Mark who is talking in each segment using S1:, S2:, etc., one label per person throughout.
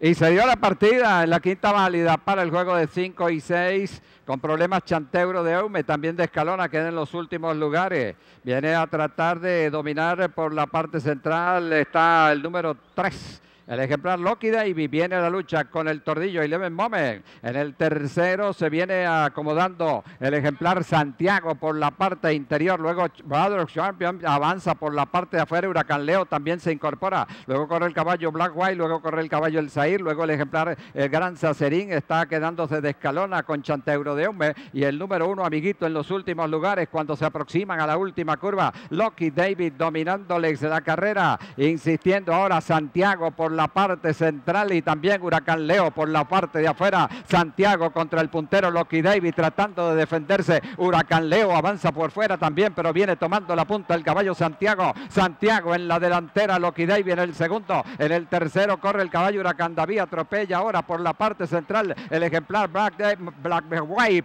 S1: Y se dio la partida en la quinta válida para el juego de 5 y 6, con problemas Chanteuro de Eume, también de Escalona, queda en los últimos lugares. Viene a tratar de dominar por la parte central, está el número 3, el ejemplar Loki Davy viene a la lucha con el tordillo y Leven Moment. En el tercero se viene acomodando el ejemplar Santiago por la parte interior. Luego Badrock Champion avanza por la parte de afuera. Huracán Leo también se incorpora. Luego corre el caballo Black White, luego corre el caballo El Zair, luego el ejemplar el eh, Gran Sacerín está quedándose de escalona con Chanteuro de hombre y el número uno amiguito en los últimos lugares cuando se aproximan a la última curva. Loki David dominándoles la carrera, insistiendo ahora Santiago por la la parte central y también Huracán Leo por la parte de afuera. Santiago contra el puntero Loki Davis tratando de defenderse. Huracán Leo avanza por fuera también, pero viene tomando la punta el caballo Santiago. Santiago en la delantera, Loki David en el segundo. En el tercero corre el caballo Huracán David, atropella ahora por la parte central el ejemplar Black,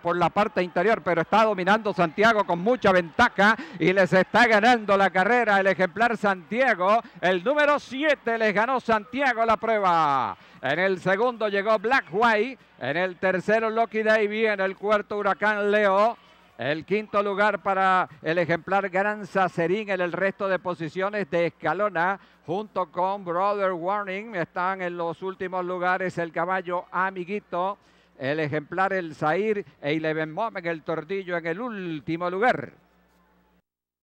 S1: por la parte interior, pero está dominando Santiago con mucha ventaja y les está ganando la carrera el ejemplar Santiago. El número 7 les ganó Santiago. Hago la prueba. En el segundo llegó Black White. En el tercero Lucky Davy. En el cuarto Huracán Leo. El quinto lugar para el ejemplar Gran Sacerín en el resto de posiciones de Escalona, junto con Brother Warning, están en los últimos lugares el caballo Amiguito, el ejemplar El Zair e Eleven Mom en el Tordillo en el último lugar.